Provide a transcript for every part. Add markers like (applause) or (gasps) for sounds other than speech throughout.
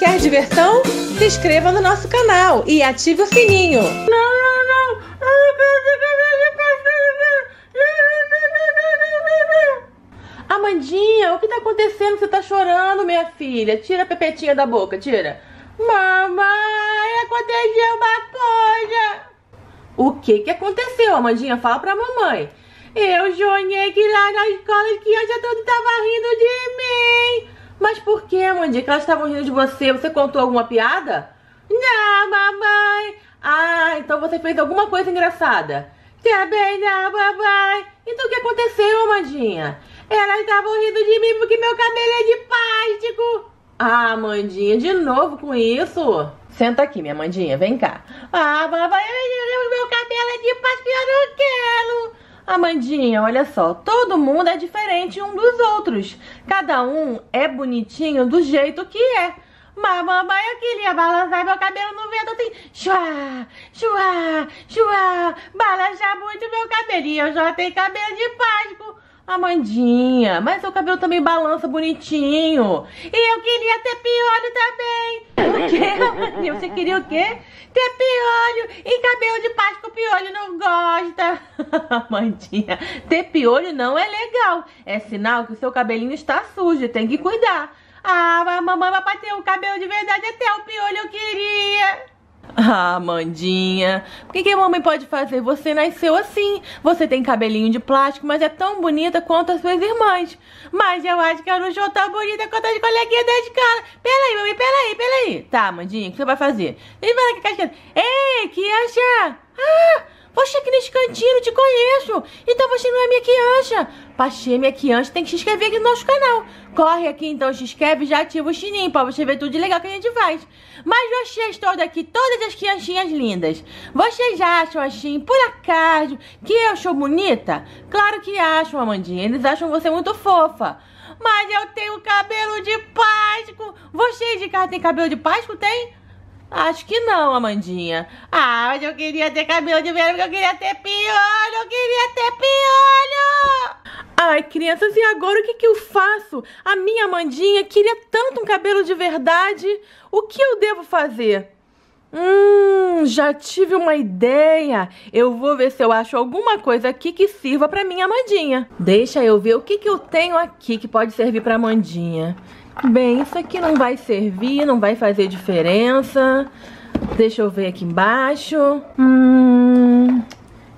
Quer diversão? Se inscreva no nosso canal e ative o sininho. Não, não, não! Eu não quero Amandinha, o que tá acontecendo? Você tá chorando, minha filha. Tira a pepetinha da boca, tira. Mamãe, aconteceu uma coisa. O que que aconteceu, Amandinha? Fala pra mamãe. Eu sonhei que lá na escola que hoje todo tava rindo de mim. Mas por que, Que Elas estavam rindo de você. Você contou alguma piada? Não, mamãe. Ah, então você fez alguma coisa engraçada. Também não, mamãe. Então o que aconteceu, Mandinha? Elas estavam rindo de mim porque meu cabelo é de plástico. Ah, Mandinha, de novo com isso? Senta aqui, minha Mandinha, vem cá. Ah, mamãe, meu cabelo é de plástico, eu não Amandinha, olha só, todo mundo é diferente um dos outros. Cada um é bonitinho do jeito que é. Mas mamãe, eu é queria balançar meu cabelo no vento assim, chua, chua, chua, balançar muito meu cabelinho, eu já tenho cabelo de Páscoa. Amandinha, mas seu cabelo também balança bonitinho. E eu queria ter piolho também. O quê, Amandinha? Você queria o quê? Ter piolho e cabelo de Páscoa piolho não gosta. (laughs) Amandinha, ter piolho não é legal. É sinal que o seu cabelinho está sujo, tem que cuidar. Ah, mamãe vai bater o cabelo de verdade até o piolho eu queria. (laughs) Ah, Mandinha, o que, que a mamãe pode fazer? Você nasceu assim, você tem cabelinho de plástico, mas é tão bonita quanto as suas irmãs. Mas eu acho que eu não sou tão bonita quanto as coleguinhas da escola. Peraí, mamãe, peraí, peraí. Tá, Mandinha, o que você vai fazer? Ele vai lá que casqueta. Ei, que achar? Ah! Você aqui nesse cantinho, não te conheço. Então você não é minha criança. Pra ser minha criança, tem que se inscrever aqui no nosso canal. Corre aqui então, se inscreve e já ativa o sininho pra você ver tudo de legal que a gente faz. Mas eu achei toda aqui, todas as criancinhas lindas. Vocês acham assim, por acaso, que eu sou bonita? Claro que acham, Amandinha. Eles acham você muito fofa. Mas eu tenho cabelo de Páscoa. Vocês de casa têm cabelo de Páscoa? Tem? Acho que não, Amandinha. Ah, mas eu queria ter cabelo de verão, porque eu queria ter piolho, eu queria ter piolho! Ai, crianças, e agora o que, que eu faço? A minha Amandinha queria tanto um cabelo de verdade. O que eu devo fazer? Hum, já tive uma ideia. Eu vou ver se eu acho alguma coisa aqui que sirva para minha Amandinha. Deixa eu ver o que, que eu tenho aqui que pode servir para Amandinha. Amandinha. Bem, isso aqui não vai servir, não vai fazer diferença. Deixa eu ver aqui embaixo. Hum,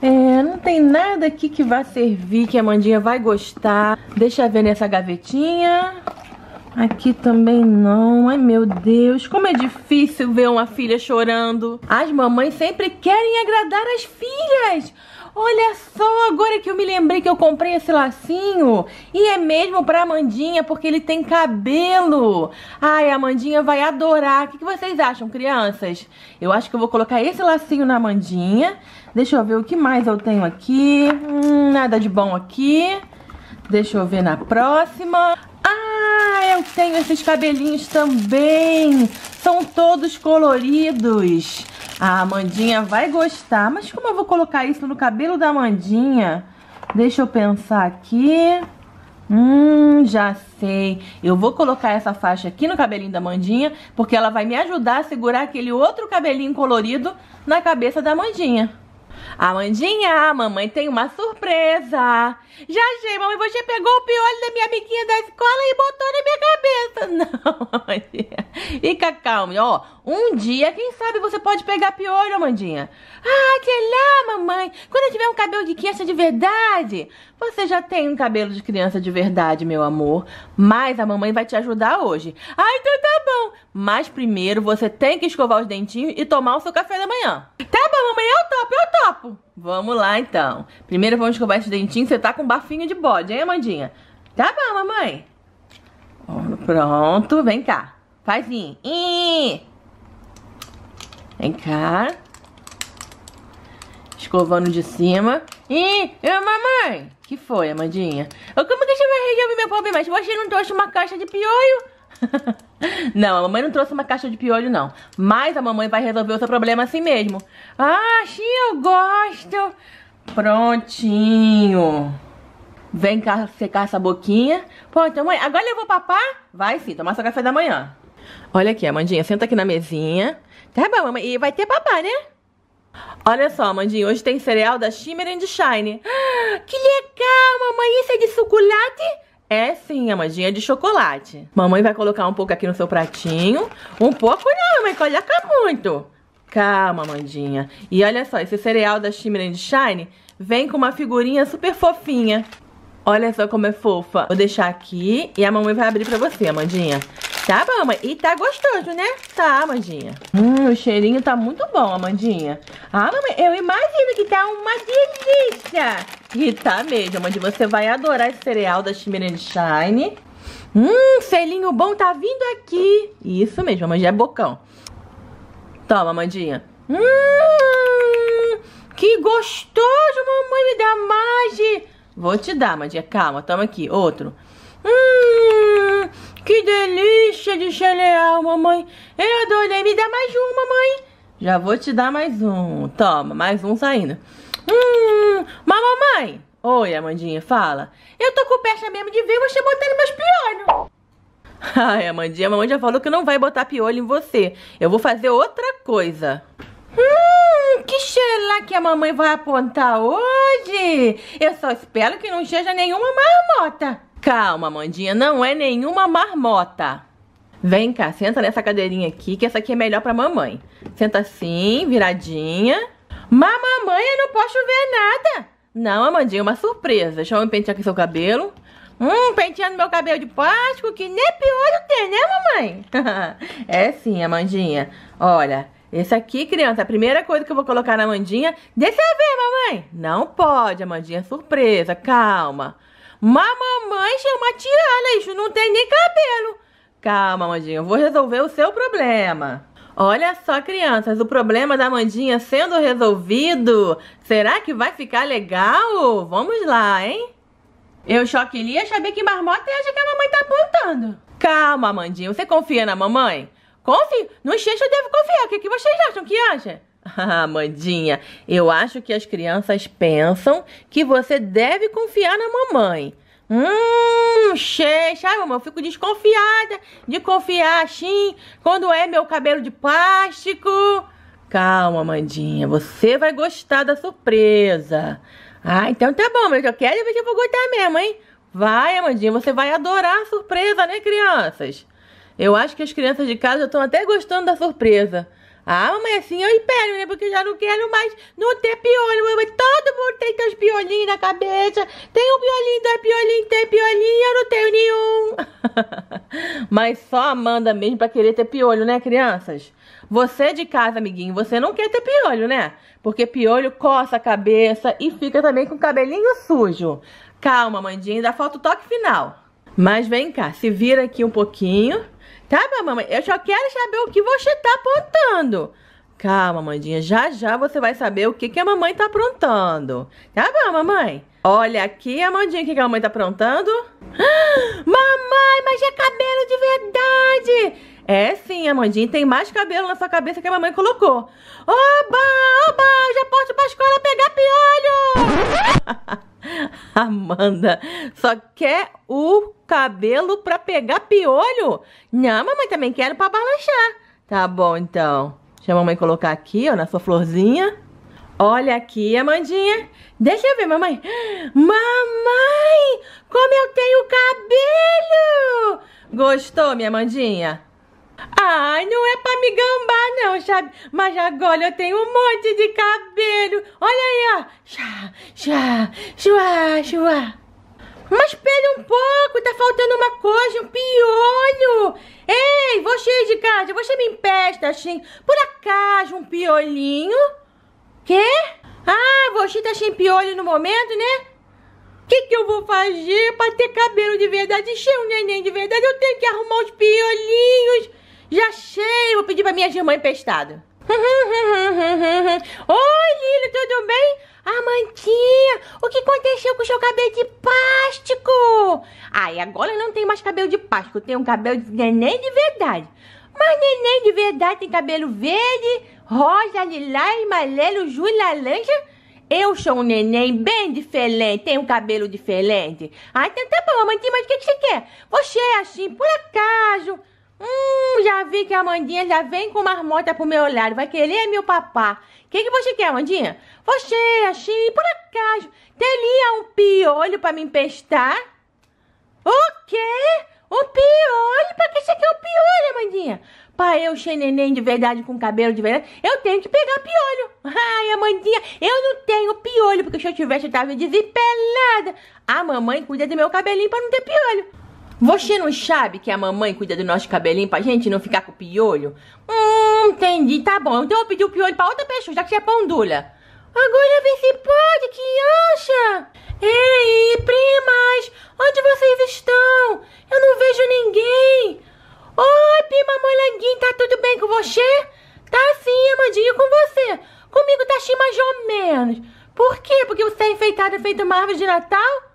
é, não tem nada aqui que vá servir, que a Mandinha vai gostar. Deixa eu ver nessa gavetinha. Aqui também não. Ai, meu Deus, como é difícil ver uma filha chorando. As mamães sempre querem agradar as filhas. Olha só, agora que eu me lembrei que eu comprei esse lacinho. E é mesmo pra Amandinha, porque ele tem cabelo. Ai, a Amandinha vai adorar. O que, que vocês acham, crianças? Eu acho que eu vou colocar esse lacinho na Amandinha. Deixa eu ver o que mais eu tenho aqui. Hum, nada de bom aqui. Deixa eu ver na próxima. Ah, eu tenho esses cabelinhos também. São todos coloridos. A Amandinha vai gostar. Mas como eu vou colocar isso no cabelo da Amandinha? Deixa eu pensar aqui. Hum, já sei. Eu vou colocar essa faixa aqui no cabelinho da Mandinha, porque ela vai me ajudar a segurar aquele outro cabelinho colorido na cabeça da Mandinha. Amandinha, mamãe tem uma surpresa. Já achei, mamãe, você pegou o piolho da minha amiguinha da escola e botou na minha cabeça. (laughs) Não, Amandinha. Fica calma, ó. Um dia, quem sabe você pode pegar piolho, Amandinha. Ah, que lá, mamãe. Quando eu tiver um cabelo de criança de verdade. Você já tem um cabelo de criança de verdade, meu amor. Mas a mamãe vai te ajudar hoje. Ah, então tá bom. Mas primeiro você tem que escovar os dentinhos e tomar o seu café da manhã. Tá bom, mamãe. Eu papo? Vamos lá, então. Primeiro vamos escovar esse dentinho. Você tá com bafinho de bode, hein, Amandinha? Tá bom, mamãe. Pronto, vem cá. Faz assim. Vem cá. Escovando de cima. Ih, mamãe. Que foi, Amandinha? Como que você vai resolver meu problema? Se você não trouxe uma caixa de pioio... (laughs) não, a mamãe não trouxe uma caixa de piolho, não. Mas a mamãe vai resolver o seu problema assim mesmo. Ah, sim, eu gosto. Prontinho. Vem cá secar essa boquinha. Pronto, mãe, agora eu vou papar? Vai sim, tomar seu café da manhã. Olha aqui, Amandinha, senta aqui na mesinha. Tá bom, mamãe. E vai ter papá, né? Olha só, Amandinha, hoje tem cereal da Shimmer and Shine. (gasps) que legal, mamãe. Isso é de chocolate? É sim, Amandinha, é de chocolate. Mamãe vai colocar um pouco aqui no seu pratinho. Um pouco não, mãe, coloca muito. Calma, Amandinha. E olha só, esse cereal da Shimmer Shine vem com uma figurinha super fofinha. Olha só como é fofa. Vou deixar aqui e a mamãe vai abrir pra você, Amandinha. Tá bom, mãe. E tá gostoso, né? Tá, Amandinha. Hum, o cheirinho tá muito bom, Amandinha. Ah, mamãe, eu imagino que tá uma delícia. E tá mesmo, Amandinha. Você vai adorar esse cereal da Shimmer Shine. Hum, selinho bom tá vindo aqui. Isso mesmo, Amandinha é bocão. Toma, Amandinha. Hum, que gostoso, mamãe da Mage. Vou te dar, Mandinha. Calma, toma aqui. Outro. Hum, que delícia de chalear, mamãe. Eu adorei. Me dá mais um, mamãe. Já vou te dar mais um. Toma, mais um saindo. Hum, mas mamãe. Oi, Amandinha, fala. Eu tô com peça mesmo de ver você botando meus piolhos. Ai, Amandinha, a mamãe já falou que não vai botar piolho em você. Eu vou fazer outra coisa. Hum que cheiro que a mamãe vai apontar hoje? Eu só espero que não seja nenhuma marmota. Calma, Mandinha, não é nenhuma marmota. Vem cá, senta nessa cadeirinha aqui, que essa aqui é melhor pra mamãe. Senta assim, viradinha. Mas mamãe, eu não posso ver nada. Não, Amandinha, uma surpresa. Deixa eu pentear aqui seu cabelo. Hum, penteando meu cabelo de plástico, que nem piolho tem, né, mamãe? (laughs) é sim, Amandinha. Olha, esse aqui, criança, a primeira coisa que eu vou colocar na Amandinha... Deixa eu ver, mamãe! Não pode, Amandinha, é surpresa, calma. Mas mamãe chama tirana, isso não tem nem cabelo. Calma, Amandinha, eu vou resolver o seu problema. Olha só, crianças, o problema da Amandinha sendo resolvido. Será que vai ficar legal? Vamos lá, hein? Eu e queria saber que marmota é essa que a mamãe tá apontando. Calma, Amandinha, você confia na mamãe? Confio, no enxerto eu devo confiar. O que, é que vocês acham que acha? (laughs) Ah, Mandinha, eu acho que as crianças pensam que você deve confiar na mamãe. Hum, checha, ai mamãe, eu fico desconfiada de confiar assim quando é meu cabelo de plástico. Calma, Mandinha, você vai gostar da surpresa. Ah, então tá bom, mas eu quero ver se eu vou gostar mesmo, hein? Vai, Amandinha, você vai adorar a surpresa, né, crianças? Eu acho que as crianças de casa estão até gostando da surpresa. Ah, mamãe, assim eu espero, né? Porque já não quero mais não ter piolho, mamãe. Todo mundo tem seus piolinhos na cabeça. Tem um piolinho, dois piolinhos, tem piolinho, eu não tenho nenhum. (laughs) Mas só Amanda mesmo pra querer ter piolho, né, crianças? Você de casa, amiguinho, você não quer ter piolho, né? Porque piolho coça a cabeça e fica também com o cabelinho sujo. Calma, Mandinha, ainda falta o toque final. Mas vem cá, se vira aqui um pouquinho. Tá, mamãe? Eu só quero saber o que você tá apontando. Calma, mandinha. Já já você vai saber o que, que a mamãe tá aprontando. Tá bom, mamãe? Olha aqui, Amandinha, o que, que a mamãe tá aprontando? Ah, (gasps) mamãe, mas é cabelo de verdade! É sim, Amandinha, tem mais cabelo na sua cabeça que a mamãe colocou. Oba, oba, já pode ir pra escola pegar piolho! (laughs) Amanda, só quer o cabelo pra pegar piolho? Não, mamãe, também quero pra balançar. Tá bom, então. Deixa a mamãe colocar aqui, ó, na sua florzinha. Olha aqui, Amandinha. Deixa eu ver, mamãe. Mamãe, como eu tenho cabelo! Gostou, minha Amandinha? Ai, não é pra me gambar, não, sabe? Mas agora eu tenho um monte de cabelo. Olha aí, ó. Chá, chá, chua, chua. Mas espere um pouco, tá faltando uma coisa, um piolho. Ei, você de casa, você me empresta assim, por acaso, um piolinho? Quê? Ah, você tá sem piolho no momento, né? O que, que eu vou fazer pra ter cabelo de verdade, encher um neném de verdade? Eu tenho que arrumar os piolinhos. Já sei, vou pedir pra minha irmã emprestado. (laughs) Oi, Lili, tudo bem? Amantinha, o que aconteceu com o seu cabelo de plástico? Ai, ah, agora não tenho mais cabelo de plástico, tenho um cabelo de neném de verdade. Mas neném de verdade tem cabelo verde, rosa, lilás, amarelo, júlia, laranja. Eu sou um neném bem diferente, tenho um cabelo diferente. Ah, então tá bom, amantinha, mas o que, que você quer? Você é assim, por acaso... Eu já vi que a Mandinha já vem com marmota pro meu lado, vai querer meu papá. O que, que você quer, Mandinha? Você, assim, por acaso, teria um piolho para me emprestar? O quê? Um piolho? Pra que você quer um piolho, Mandinha? Pra eu ser neném de verdade, com cabelo de verdade, eu tenho que pegar piolho. (laughs) Ai, Mandinha, eu não tenho piolho, porque se eu tivesse, eu tava desempelada. A mamãe cuida do meu cabelinho pra não ter piolho. Você não sabe que a mamãe cuida do nosso cabelinho pra gente não ficar com o piolho? Hum, entendi, tá bom. Então eu pedi o piolho pra outra pessoa, já que você é pondula. Agora vê se pode, criança! Ei, primas! Onde vocês estão? Eu não vejo ninguém! Oi, prima Molanguinho, tá tudo bem com você? Tá sim, Amandinha, é com você! Comigo tá assim mais ou menos. Por quê? Porque você é enfeitada feito uma árvore de Natal?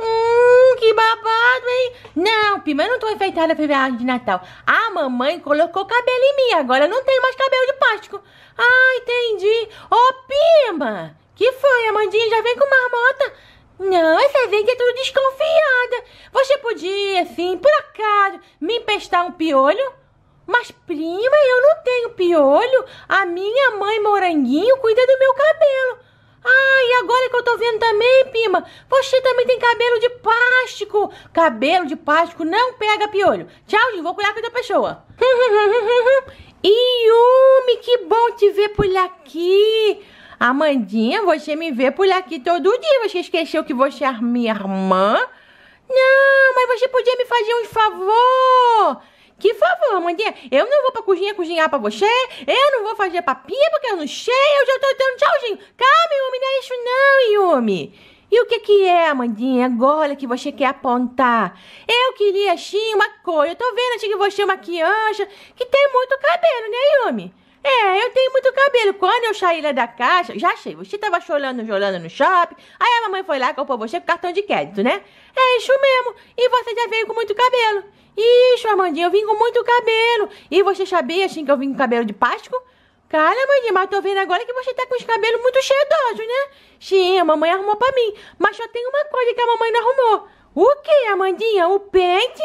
Hum, que babado, hein? Não, prima eu não tô enfeitada pra de Natal. A mamãe colocou cabelo em mim, agora eu não tenho mais cabelo de plástico. Ah, entendi. Ô, oh, que foi? Amandinha já vem com marmota? Não, essa vez é tudo desconfiada. Você podia, assim, por acaso, me emprestar um piolho? Mas, prima, eu não tenho piolho. A minha mãe moranguinho cuida do meu cabelo. Ah, e agora que eu tô vendo também, Pima, você também tem cabelo de plástico. Cabelo de plástico não pega piolho. Tchau, gente, vou cuidar com outra pessoa. (laughs) Yumi, que bom te ver por aqui. Amandinha, você me vê por aqui todo dia. Você esqueceu que você é minha irmã? Não, mas você podia me fazer um favor. Que favor, mandinha. Eu não vou pra cozinha cozinhar pra você. Eu não vou fazer papinha porque eu não sei. Eu já tô dando tchauzinho. Calma, Yumi, não é isso não, Yumi. E o que que é, Amandinha, agora que você quer apontar? Eu queria, sim, uma cor. Eu tô vendo, assim, que você é uma criança que tem muito cabelo, né, Yumi? É, eu tenho muito cabelo. Quando eu saí lá da caixa, já achei. Você tava chorando, chorando no shopping. Aí a mamãe foi lá e comprou você com cartão de crédito, né? É isso mesmo. E você já veio com muito cabelo. Isso, Amandinha, eu vim com muito cabelo. E você sabia, assim, que eu vim com cabelo de Páscoa? Cara, Amandinha, mas eu tô vendo agora que você tá com os cabelos muito cheirosos, né? Sim, a mamãe arrumou pra mim. Mas só tem uma coisa que a mamãe não arrumou. O que, Amandinha? O pente?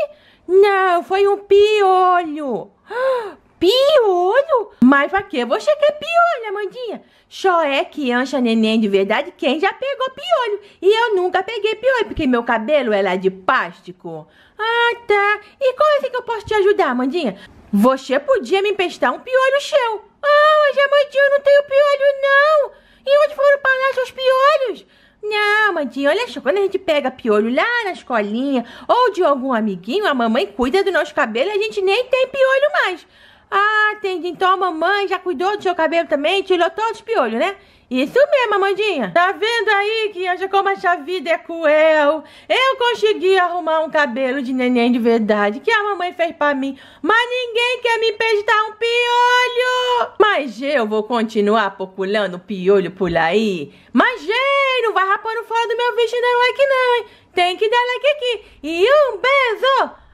Não, foi um piolho. (gasps) Ah, piolho? Mas pra quê? você quer piolho, Amandinha? Só é que ancha neném de verdade quem já pegou piolho. E eu nunca peguei piolho, porque meu cabelo é de plástico. Ah, tá. E como é assim que eu posso te ajudar, Amandinha? Você podia me emprestar um piolho seu. Ah, mas Amandinha, eu não tenho piolho, não. E onde foram parar seus piolhos? Não, Amandinha, olha só, quando a gente pega piolho lá na escolinha ou de algum amiguinho, a mamãe cuida do nosso cabelo e a gente nem tem piolho mais. Ah, entendi. Então a mamãe já cuidou do seu cabelo também, tirou todos os piolhos, né? Isso mesmo, Amandinha. Tá vendo aí, Kianja, como essa vida é cruel? Eu consegui arrumar um cabelo de neném de verdade, que a mamãe fez pra mim. Mas ninguém quer me emprestar um piolho. Mas eu vou continuar populando piolho por aí. Mas gente, não vai rapando fora do meu vestido não é like não, hein? Tem que dar like aqui. E um beijo!